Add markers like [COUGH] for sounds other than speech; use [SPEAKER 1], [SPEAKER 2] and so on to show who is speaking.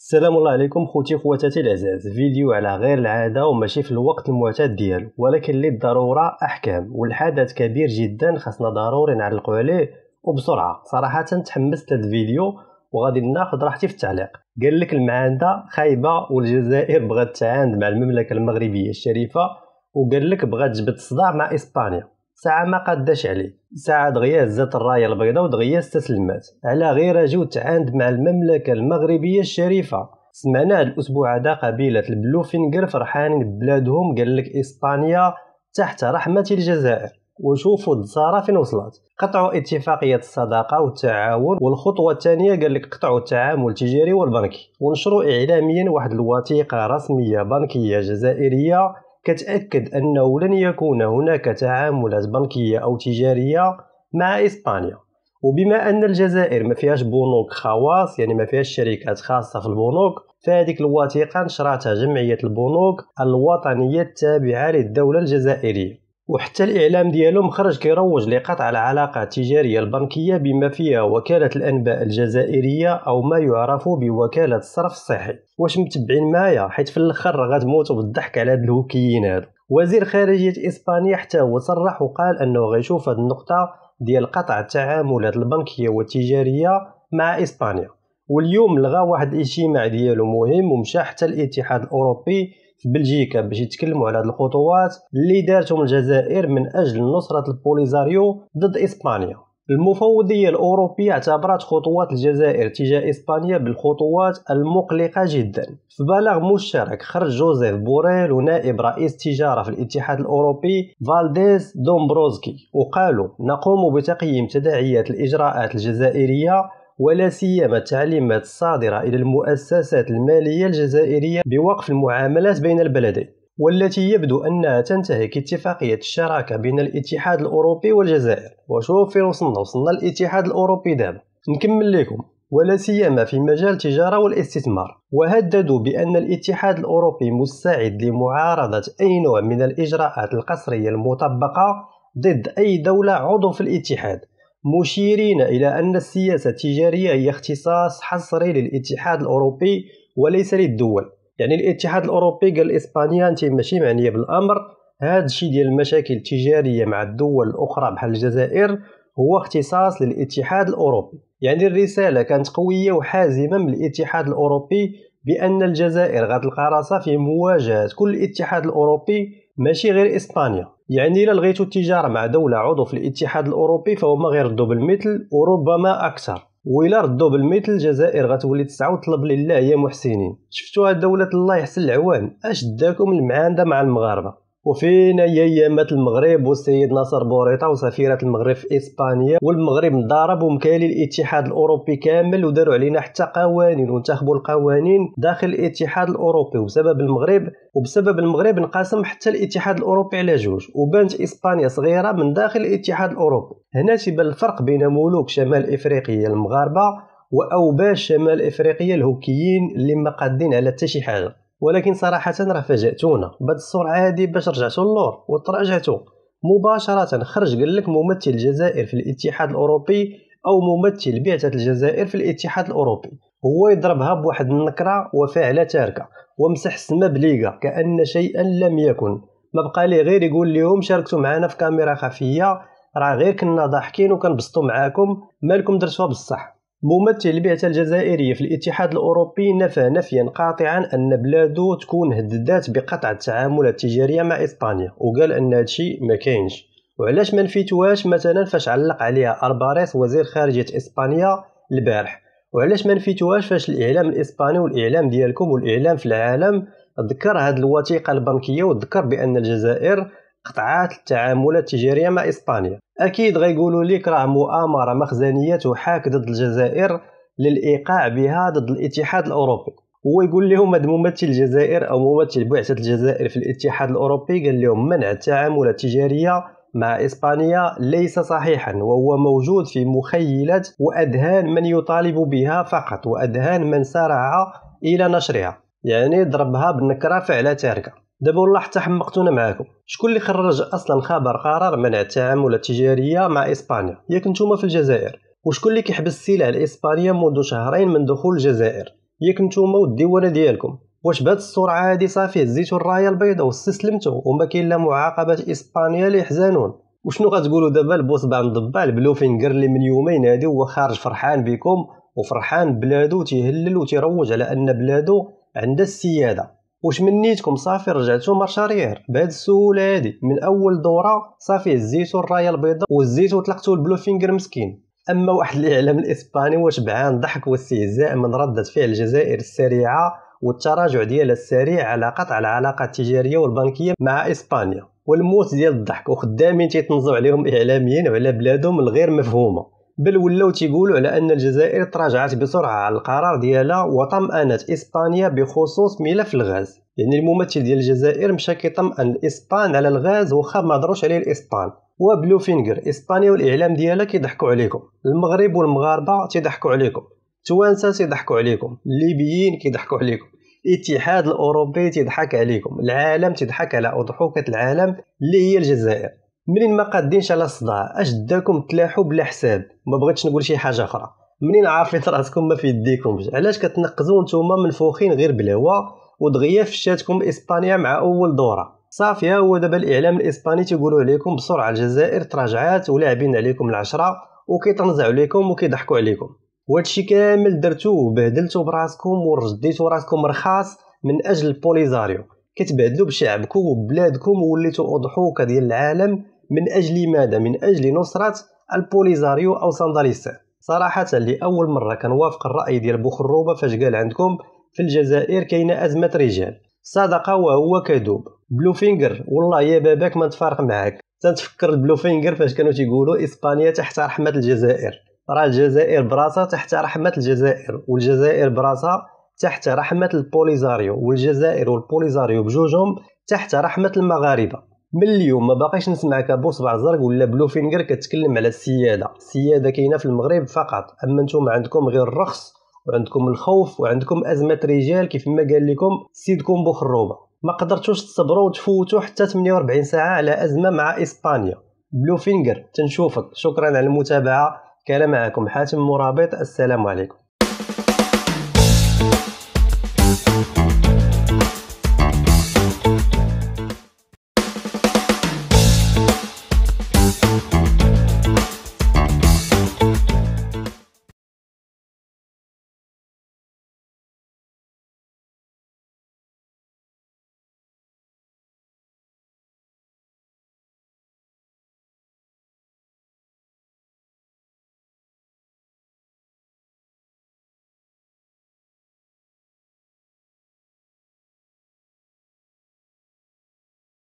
[SPEAKER 1] السلام الله عليكم خوتي خواتاتي العزاز فيديو على غير العادة وماشي في الوقت المعتاد ديالو ولكن للضرورة أحكام والحدث كبير جدا خاصنا ضروري نعلقو عليه وبسرعة صراحة تحمست لهاد الفيديو وغادي ناخذ راحتي في التعليق قال لك المعاندة خايبة والجزائر بغات تعاند مع المملكة المغربية الشريفة وقال لك بغات تجبد الصداع مع إسبانيا ساعة ما قاداش عليه ساعة دغيا هزات الراية البيضاء ودغيا استسلمات على غير جو تعاند مع المملكة المغربية الشريفة سمعنا الأسبوع هذا قبيلة البلوفينغر فرحانين ببلادهم قال لك إسبانيا تحت رحمة الجزائر وشوفوا الزارة فين وصلت قطعوا اتفاقية الصداقة والتعاون والخطوة الثانية قال لك قطعوا التعامل التجاري والبنكي ونشروا إعلاميا واحد الوثيقة رسمية بنكية جزائرية كتأكد أنه لن يكون هناك تعاملات بنكية أو تجارية مع إسبانيا وبما أن الجزائر ما فيهاش بنوك خواص يعني ما فيهاش شركات خاصة في البنوك فهذه الوثيقة نشرتها جمعية البنوك الوطنية التابعة للدولة الجزائرية وحتى الإعلام ديالهم خرج كيروج لقطع العلاقة التجارية البنكية بما فيها وكالة الأنباء الجزائرية أو ما يعرف بوكالة الصرف الصحي واش متبعين معايا حيت في الاخر غتموتوا بالضحك على هاد الهوكيين هادو وزير خارجية إسبانيا حتى هو صرح وقال أنه غيشوف هاد النقطة ديال قطع التعاملات البنكية والتجارية مع إسبانيا واليوم لغى واحد الاجتماع ديالو مهم ومشى حتى الاتحاد الاوروبي في بلجيكا باش يتكلموا على هذه الخطوات اللي دارتهم الجزائر من اجل نصره البوليزاريو ضد اسبانيا المفوضية الأوروبية اعتبرت خطوات الجزائر تجاه إسبانيا بالخطوات المقلقة جدا في بلاغ مشترك خرج جوزيف بوريل ونائب رئيس تجارة في الاتحاد الأوروبي فالديز دومبروزكي وقالوا نقوم بتقييم تداعيات الإجراءات الجزائرية ولا سيما التعليمات الصادرة إلى المؤسسات المالية الجزائرية بوقف المعاملات بين البلدين والتي يبدو أنها تنتهك اتفاقية الشراكة بين الاتحاد الأوروبي والجزائر وشوف فين وصلنا وصلنا الاتحاد الأوروبي دابا نكمل لكم ولا سيما في مجال التجارة والاستثمار وهددوا بأن الاتحاد الأوروبي مستعد لمعارضة أي نوع من الإجراءات القسرية المطبقة ضد أي دولة عضو في الاتحاد مشيرين إلى أن السياسة التجارية هي اختصاص حصري للاتحاد الأوروبي وليس للدول يعني الاتحاد الأوروبي قال إسبانيا أنت ماشي معنية بالأمر هذا الشيء ديال المشاكل التجارية مع الدول الأخرى بحال الجزائر هو اختصاص للاتحاد الأوروبي يعني الرسالة كانت قوية وحازمة من الاتحاد الأوروبي بأن الجزائر غتلقى راسها في مواجهة كل الاتحاد الأوروبي ماشي غير إسبانيا يعني إلا لغيتو التجارة مع دولة عضو في الاتحاد الأوروبي غير غيردوا بالمثل وربما أكثر وإلا ردوا بالمثل الجزائر غتولي تسعة وطلب لله يا محسنين هاد دولة الله يحسن العوان أش داكم المعاندة مع المغاربة وفينا ايامات المغرب والسيد ناصر بوريطه وسفيره المغرب في اسبانيا والمغرب ضارب ومكالي الاتحاد الاوروبي كامل وداروا علينا حتى قوانين وانتخبوا القوانين داخل الاتحاد الاوروبي وبسبب المغرب وبسبب المغرب انقسم حتى الاتحاد الاوروبي على جوج وبانت اسبانيا صغيره من داخل الاتحاد الاوروبي هنا تيبان الفرق بين ملوك شمال افريقيا المغاربه واوباش شمال افريقيا الهوكيين اللي ما قادين على حتى شي حاجه ولكن صراحة راه فاجأتونا بهاد الصورة هادي باش رجعتو اللور وتراجعتو مباشرة خرج قال لك ممثل الجزائر في الاتحاد الأوروبي أو ممثل بعثة الجزائر في الاتحاد الأوروبي هو يضربها بواحد النكرة وفاعلة تاركة ومسح السما بليغا كأن شيئا لم يكن ما بقى لي غير يقول لهم شاركتوا معنا في كاميرا خفية راه غير كنا ضاحكين وكنبسطوا معاكم مالكم درتوها بصح ممثل البعثة الجزائرية في الاتحاد الأوروبي نفى نفيا قاطعا أن بلاده تكون هددات بقطع التعاملات التجارية مع إسبانيا وقال أن هادشي ما كاينش وعلاش ما نفيتوهاش مثلا فاش علق عليها ألباريس وزير خارجية إسبانيا البارح وعلاش ما نفيتوهاش فاش الإعلام الإسباني والإعلام ديالكم والإعلام في العالم ذكر هذه الوثيقة البنكية وذكر بأن الجزائر قطعات التعاملات التجارية مع إسبانيا أكيد غيقولوا لك راه مؤامرة مخزنية تحاك ضد الجزائر للإيقاع بها ضد الاتحاد الأوروبي هو يقول لهم هاد ممثل الجزائر أو ممثل بعثة الجزائر في الاتحاد الأوروبي قال لهم منع التعاملات التجارية مع إسبانيا ليس صحيحا وهو موجود في مخيلة وأذهان من يطالب بها فقط وأذهان من سارع إلى نشرها يعني ضربها بالنكرة فعلى تاركة دابا والله حتى حمقتونا معاكم شكون اللي خرج اصلا خبر قرار منع التعامل التجاريه مع اسبانيا ياك نتوما في الجزائر وشكون اللي كيحبس السلع لاسبانيا منذ شهرين من دخول الجزائر ياك نتوما والديوانه ديالكم واش بهاد السرعه هادي صافي هزيتو الرايه البيضاء واستسلمتو وما كاين لا معاقبه اسبانيا لي يحزنون وشنو غتقولوا دابا البوصبع مضبع البلوفينغر اللي من يومين هادي هو خارج فرحان بكم وفرحان بلادو تيهلل وتيروج على ان بلادو عندها السياده واش منيتكم صافي رجعتو مارش اريير بهاد السهوله هادي من اول دوره صافي هزيتو الرايه البيضاء وهزيتو طلقتو البلو فينغر مسكين اما واحد الاعلام الاسباني واش بعان ضحك واستهزاء من رده فعل الجزائر السريعه والتراجع ديالها السريع على قطع العلاقه التجاريه والبنكيه مع اسبانيا والموت ديال الضحك وخدامين تيتنزو عليهم اعلاميين وعلى بلادهم الغير مفهومه بل ولاو تيقولوا على أن الجزائر تراجعت بسرعة على القرار ديالها وطمأنت إسبانيا بخصوص ملف الغاز يعني الممثل ديال الجزائر مشى كيطمئن الإسبان على الغاز وخا ما هضروش عليه الإسبان وبلو فينغر إسبانيا والإعلام ديالها كيضحكوا عليكم المغرب والمغاربة تيضحكوا عليكم التوانسة تيضحكوا عليكم الليبيين كيضحكوا عليكم الاتحاد الأوروبي تيضحك عليكم العالم تيضحك على أضحوكة العالم اللي هي الجزائر منين ما قادينش على الصداع اش داكم تلاحوا بلا حساب ما بغيتش نقول شي حاجه اخرى منين عارفين [LAUGHS] راسكم ما في يديكمش علاش كتنقزوا نتوما منفوخين غير بلهوا ودغيا فشاتكم اسبانيا مع اول دوره صافي هو دابا الاعلام الاسباني تيقولوا عليكم بسرعه الجزائر تراجعات ولاعبين عليكم العشره وكيتنزعوا عليكم وكيضحكوا عليكم وهادشي كامل درتوه وبهدلتو براسكم ورديتو راسكم رخاص من اجل البوليزاريو كتبهدلو بشعبكم وبلادكم ووليتو اضحوكه ديال العالم من أجل ماذا؟ من أجل نصرة البوليزاريو أو سانداليستا صراحة لأول مرة كنوافق الرأي ديال بوخروبة فاش قال عندكم في الجزائر كاينة أزمة رجال صدق وهو كذوب بلوفينغر والله يا باباك ما تفارق معاك تنتفكر البلوفينغر فاش كانوا تيقولوا اسبانيا تحت رحمه الجزائر راه الجزائر براسها تحت رحمه الجزائر والجزائر براسها تحت رحمه البوليزاريو والجزائر والبوليزاريو بجوجهم تحت رحمه المغاربه من اليوم ما باقيش نسمع كبوصبع زرق ولا بلو فينغر كتكلم على السياده السياده كاينه في المغرب فقط اما نتوما عندكم غير الرخص وعندكم الخوف وعندكم ازمه رجال كيف ما قال لكم سيد كومبو خروبه ما قدرتوش تصبروا وتفوتوا حتى 48 ساعه على ازمه مع اسبانيا بلو فينغر تنشوفك شكرا على المتابعه كان معكم حاتم مرابط السلام عليكم